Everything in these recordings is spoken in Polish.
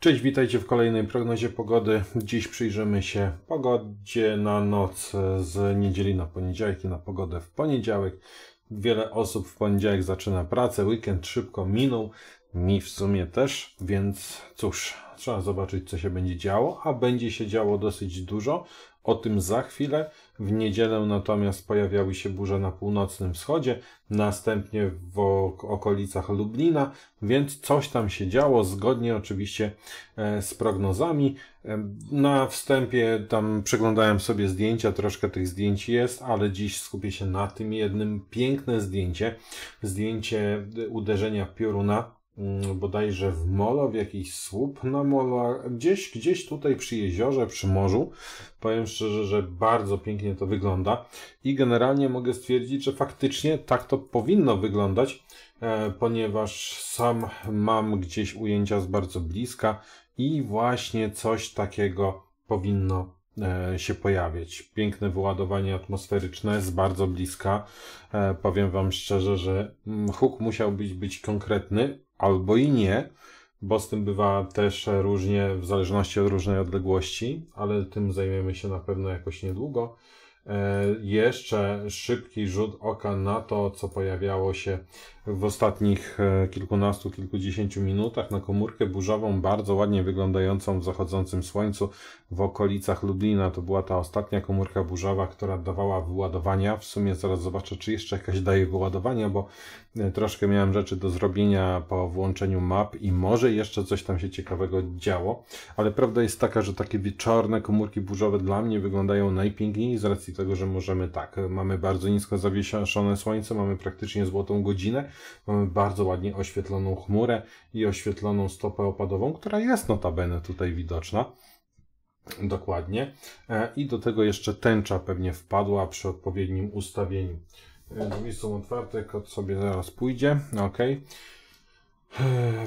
Cześć, witajcie w kolejnej prognozie pogody. Dziś przyjrzymy się pogodzie na noc z niedzieli na poniedziałek i na pogodę w poniedziałek. Wiele osób w poniedziałek zaczyna pracę, weekend szybko minął, mi w sumie też, więc cóż, trzeba zobaczyć co się będzie działo, a będzie się działo dosyć dużo, o tym za chwilę. W niedzielę natomiast pojawiały się burze na północnym wschodzie, następnie w okolicach Lublina, więc coś tam się działo, zgodnie oczywiście e, z prognozami. E, na wstępie tam przeglądałem sobie zdjęcia, troszkę tych zdjęć jest, ale dziś skupię się na tym jednym piękne zdjęcie, zdjęcie uderzenia pioruna Mm, bodajże w Molo, w jakiś słup na Molo, gdzieś, gdzieś tutaj przy jeziorze, przy morzu. Powiem szczerze, że bardzo pięknie to wygląda i generalnie mogę stwierdzić, że faktycznie tak to powinno wyglądać, e, ponieważ sam mam gdzieś ujęcia z bardzo bliska i właśnie coś takiego powinno e, się pojawiać. Piękne wyładowanie atmosferyczne z bardzo bliska. E, powiem Wam szczerze, że mm, huk musiał być, być konkretny, albo i nie, bo z tym bywa też różnie w zależności od różnej odległości, ale tym zajmiemy się na pewno jakoś niedługo. E, jeszcze szybki rzut oka na to, co pojawiało się w ostatnich e, kilkunastu, kilkudziesięciu minutach na komórkę burzową, bardzo ładnie wyglądającą w zachodzącym słońcu w okolicach Lublina. To była ta ostatnia komórka burzowa, która dawała wyładowania. W sumie zaraz zobaczę, czy jeszcze jakaś daje wyładowania, bo e, troszkę miałem rzeczy do zrobienia po włączeniu map i może jeszcze coś tam się ciekawego działo. Ale prawda jest taka, że takie wieczorne komórki burzowe dla mnie wyglądają najpiękniej z racji tego, że możemy tak, e, mamy bardzo nisko zawieszone słońce, mamy praktycznie złotą godzinę, Mamy bardzo ładnie oświetloną chmurę i oświetloną stopę opadową, która jest notabene tutaj widoczna. Dokładnie. E, I do tego jeszcze tęcza pewnie wpadła przy odpowiednim ustawieniu. E, drzwi są otwarte, kod sobie zaraz pójdzie. Ok. E,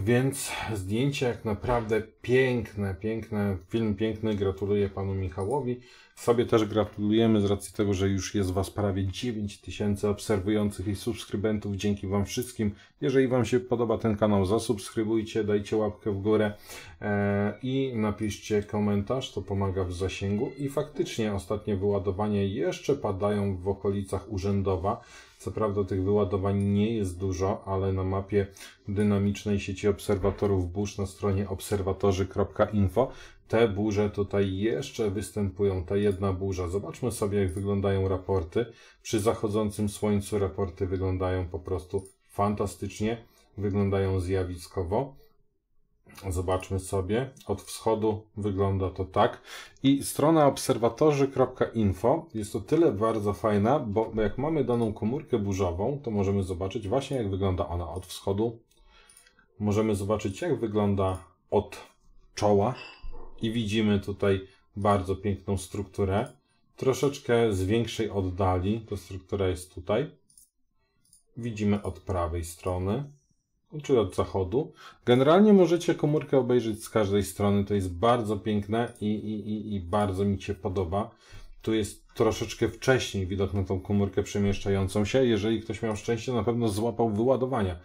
więc zdjęcie jak naprawdę piękne, piękne, film piękny. Gratuluję panu Michałowi. Sobie też gratulujemy z racji tego, że już jest Was prawie 9 tysięcy obserwujących i subskrybentów. Dzięki Wam wszystkim. Jeżeli Wam się podoba ten kanał, zasubskrybujcie, dajcie łapkę w górę e, i napiszcie komentarz, to pomaga w zasięgu. I faktycznie ostatnie wyładowanie jeszcze padają w okolicach urzędowa. Co prawda tych wyładowań nie jest dużo, ale na mapie dynamicznej sieci obserwatorów burz na stronie obserwatorzy.info te burze tutaj jeszcze występują, ta jedna burza. Zobaczmy sobie, jak wyglądają raporty. Przy zachodzącym słońcu raporty wyglądają po prostu fantastycznie, wyglądają zjawiskowo. Zobaczmy sobie. Od wschodu wygląda to tak. I strona obserwatorzy.info jest o tyle bardzo fajna, bo jak mamy daną komórkę burzową, to możemy zobaczyć właśnie jak wygląda ona od wschodu. Możemy zobaczyć jak wygląda od czoła i widzimy tutaj bardzo piękną strukturę. Troszeczkę z większej oddali, ta struktura jest tutaj. Widzimy od prawej strony czy od zachodu. Generalnie możecie komórkę obejrzeć z każdej strony. To jest bardzo piękne i, i, i, i bardzo mi się podoba. Tu jest troszeczkę wcześniej widok na tą komórkę przemieszczającą się. Jeżeli ktoś miał szczęście, na pewno złapał wyładowania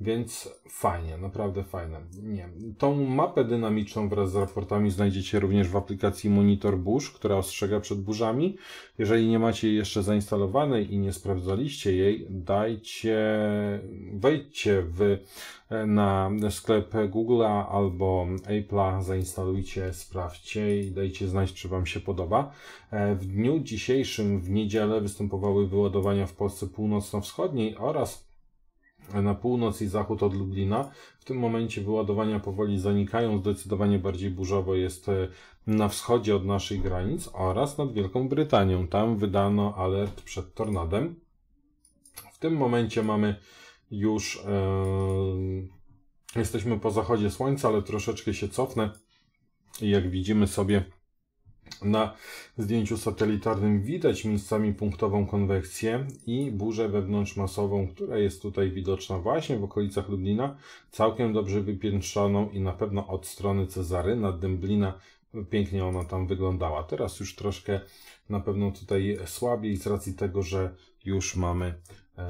więc fajnie, naprawdę fajne. Nie. Tą mapę dynamiczną wraz z raportami znajdziecie również w aplikacji Monitor Burz, która ostrzega przed burzami. Jeżeli nie macie jej jeszcze zainstalowanej i nie sprawdzaliście jej, dajcie, wejdźcie w, e, na sklep Google'a albo Apple'a, zainstalujcie, sprawdźcie i dajcie znać, czy Wam się podoba. E, w dniu dzisiejszym, w niedzielę, występowały wyładowania w Polsce Północno-Wschodniej oraz na północ i zachód od Lublina. W tym momencie wyładowania powoli zanikają, zdecydowanie bardziej burzowo jest e, na wschodzie od naszych granic oraz nad Wielką Brytanią. Tam wydano alert przed tornadem. W tym momencie mamy już e, jesteśmy po zachodzie słońca, ale troszeczkę się cofnę i jak widzimy sobie na zdjęciu satelitarnym widać miejscami punktową konwekcję i burzę wewnątrzmasową, która jest tutaj widoczna właśnie w okolicach Lublina, całkiem dobrze wypiętrzoną i na pewno od strony Cezaryna, Dęblina pięknie ona tam wyglądała. Teraz już troszkę na pewno tutaj słabiej z racji tego, że już mamy E,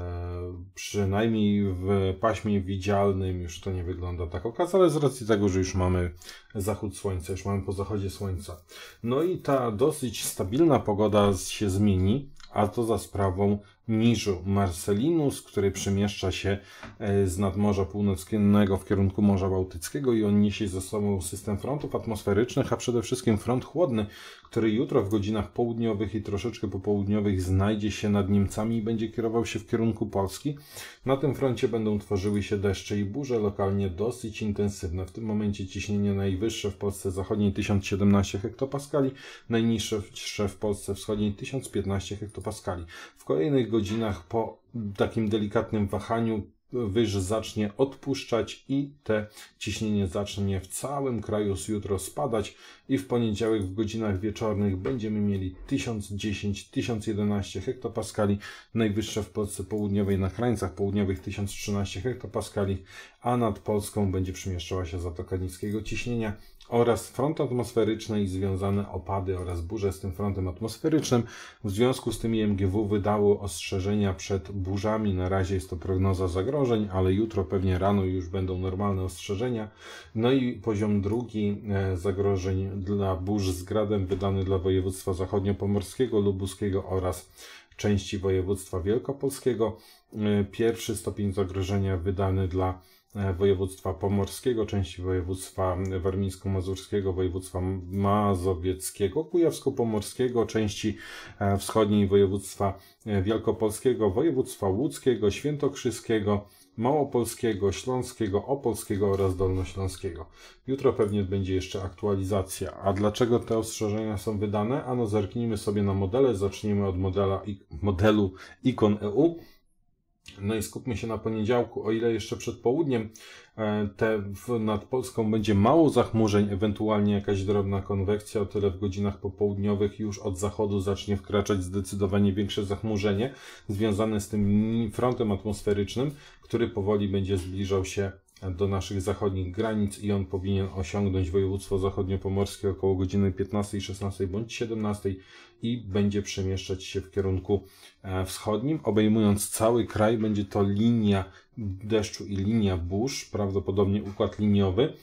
przynajmniej w paśmie widzialnym już to nie wygląda tak okazale, z racji tego, że już mamy zachód słońca, już mamy po zachodzie słońca. No i ta dosyć stabilna pogoda się zmieni, a to za sprawą niżu Marcelinus, który przemieszcza się e, z nadmorza północnego w kierunku Morza Bałtyckiego i on niesie ze sobą system frontów atmosferycznych, a przede wszystkim front chłodny, który jutro w godzinach południowych i troszeczkę popołudniowych znajdzie się nad Niemcami i będzie kierował się w kierunku Polski. Na tym froncie będą tworzyły się deszcze i burze, lokalnie dosyć intensywne. W tym momencie ciśnienie najwyższe w Polsce zachodniej 1017 hektopaskali, najniższe w Polsce wschodniej 1015 hektopaskali. W kolejnych godzinach godzinach po takim delikatnym wahaniu wyż zacznie odpuszczać i te ciśnienie zacznie w całym kraju z jutro spadać i w poniedziałek w godzinach wieczornych będziemy mieli 1010-1011 hektopaskali, najwyższe w Polsce południowej na krańcach południowych 1013 hektopaskali, a nad Polską będzie przemieszczała się Zatoka Niskiego Ciśnienia oraz front atmosferyczny i związane opady oraz burze z tym frontem atmosferycznym. W związku z tym IMGW wydało ostrzeżenia przed burzami. Na razie jest to prognoza zagrożeń, ale jutro pewnie rano już będą normalne ostrzeżenia. No i poziom drugi e, zagrożeń dla burz z gradem wydany dla województwa zachodniopomorskiego, lubuskiego oraz części województwa wielkopolskiego. Y, pierwszy stopień zagrożenia wydany dla e, województwa pomorskiego, części województwa warmińsko-mazurskiego, województwa mazowieckiego, kujawsko-pomorskiego, części e, wschodniej województwa e, wielkopolskiego, województwa łódzkiego, świętokrzyskiego, małopolskiego, śląskiego, opolskiego oraz dolnośląskiego. Jutro pewnie będzie jeszcze aktualizacja. A dlaczego te ostrzeżenia są wydane? Ano zerknijmy sobie na modele. Zacznijmy od modela, modelu ikon EU. No i skupmy się na poniedziałku, o ile jeszcze przed południem e, te w, nad Polską będzie mało zachmurzeń, ewentualnie jakaś drobna konwekcja, o tyle w godzinach popołudniowych już od zachodu zacznie wkraczać zdecydowanie większe zachmurzenie związane z tym frontem atmosferycznym, który powoli będzie zbliżał się do naszych zachodnich granic i on powinien osiągnąć województwo zachodniopomorskie około godziny 15, 16 bądź 17 i będzie przemieszczać się w kierunku e, wschodnim. Obejmując cały kraj będzie to linia deszczu i linia burz, prawdopodobnie układ liniowy.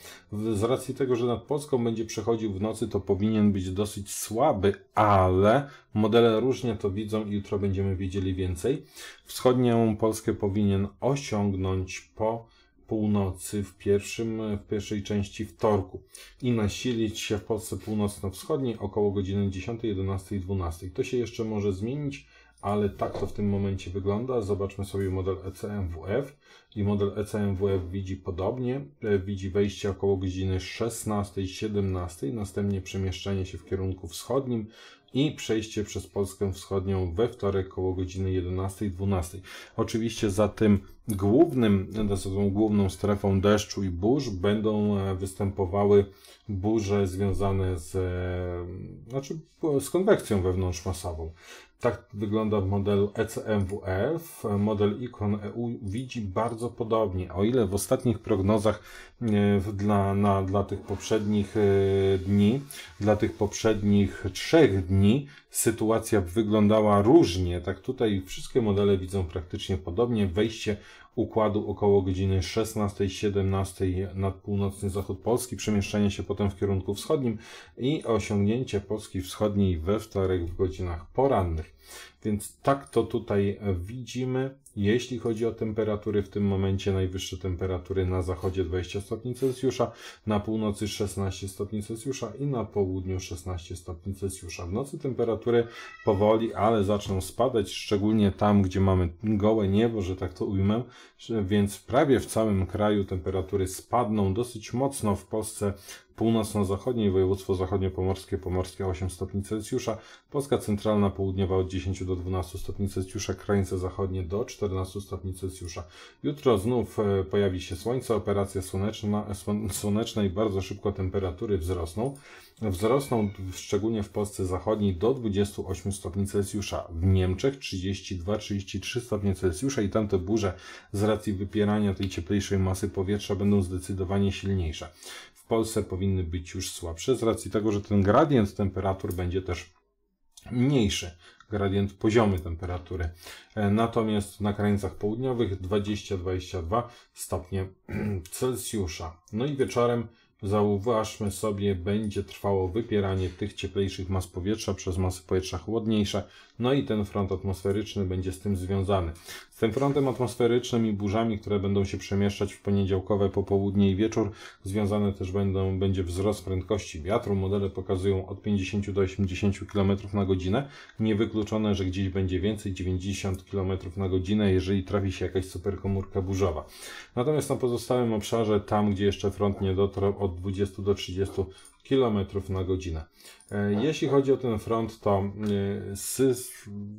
Z racji tego, że nad Polską będzie przechodził w nocy, to powinien być dosyć słaby, ale modele różnie to widzą i jutro będziemy wiedzieli więcej. Wschodnią Polskę powinien osiągnąć po północy w, pierwszym, w pierwszej części wtorku i nasilić się w Polsce północno-wschodniej około godziny 10, 11 i 12. To się jeszcze może zmienić, ale tak to w tym momencie wygląda. Zobaczmy sobie model ECMWF i model ECMWF widzi podobnie, e, widzi wejście około godziny 16-17, następnie przemieszczenie się w kierunku wschodnim i przejście przez Polskę Wschodnią we wtorek około godziny 11-12. Oczywiście za tym głównym, za tą główną strefą deszczu i burz będą e, występowały burze związane z, e, znaczy z konwekcją wewnątrzmasową. Tak wygląda e w modelu ECMWF. Model ICON EU widzi bardzo podobnie, o ile w ostatnich prognozach E, dla, na, dla tych poprzednich e, dni, dla tych poprzednich trzech dni sytuacja wyglądała różnie. Tak tutaj wszystkie modele widzą praktycznie podobnie. Wejście układu około godziny 16-17 nad północny zachód Polski, przemieszczenie się potem w kierunku wschodnim i osiągnięcie Polski wschodniej we wtorek w godzinach porannych. Więc tak to tutaj widzimy. Jeśli chodzi o temperatury, w tym momencie najwyższe temperatury na zachodzie 20 stopni Celsjusza, na północy 16 stopni Celsjusza i na południu 16 stopni Celsjusza. W nocy temperatury powoli, ale zaczną spadać, szczególnie tam, gdzie mamy gołe niebo, że tak to ujmę, więc prawie w całym kraju temperatury spadną dosyć mocno. W Polsce północno-zachodniej, województwo zachodniopomorskie, pomorskie 8 stopni Celsjusza, Polska centralna, południowa od 10 do 12 stopni Celsjusza, krańce zachodnie do 14 stopni Celsjusza. Jutro znów e, pojawi się słońce, operacja słoneczna, słoneczna i bardzo szybko temperatury wzrosną. Wzrosną szczególnie w Polsce zachodniej do 28 stopni Celsjusza, w Niemczech 32-33 stopnie Celsjusza i tamte burze z racji wypierania tej cieplejszej masy powietrza będą zdecydowanie silniejsze w Polsce powinny być już słabsze z racji tego, że ten gradient temperatur będzie też mniejszy gradient poziomy temperatury. E, natomiast na krańcach południowych 20-22 stopnie Celsjusza. No i wieczorem zauważmy sobie, będzie trwało wypieranie tych cieplejszych mas powietrza przez masy powietrza chłodniejsze, no i ten front atmosferyczny będzie z tym związany. Z tym frontem atmosferycznym i burzami, które będą się przemieszczać w poniedziałkowe popołudnie i wieczór, związane też będą, będzie wzrost prędkości wiatru. Modele pokazują od 50 do 80 km na godzinę. Niewykluczone, że gdzieś będzie więcej, 90 km na godzinę, jeżeli trafi się jakaś superkomórka burzowa. Natomiast na pozostałym obszarze, tam gdzie jeszcze front nie dotarł, od 20 do 30 km na godzinę. E, tak, jeśli tak. chodzi o ten front, to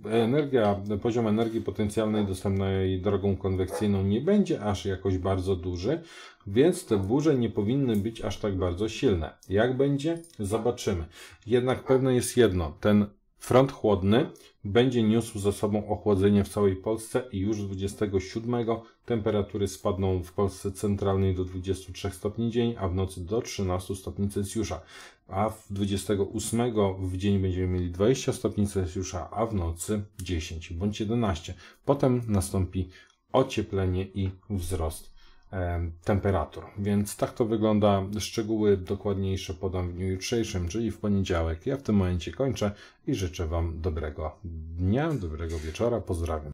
e, energia, poziom energii potencjalnej dostępnej drogą konwekcyjną nie będzie aż jakoś bardzo duży, więc te burze nie powinny być aż tak bardzo silne. Jak będzie? Zobaczymy. Jednak pewne jest jedno, ten Front chłodny będzie niósł ze sobą ochłodzenie w całej Polsce i już 27 temperatury spadną w Polsce centralnej do 23 stopni dzień, a w nocy do 13 stopni Celsjusza, a w 28 w dzień będziemy mieli 20 stopni Celsjusza, a w nocy 10 bądź 11. Potem nastąpi ocieplenie i wzrost E, temperatur. Więc tak to wygląda. Szczegóły dokładniejsze podam w dniu jutrzejszym, czyli w poniedziałek. Ja w tym momencie kończę i życzę Wam dobrego dnia, dobrego wieczora. Pozdrawiam.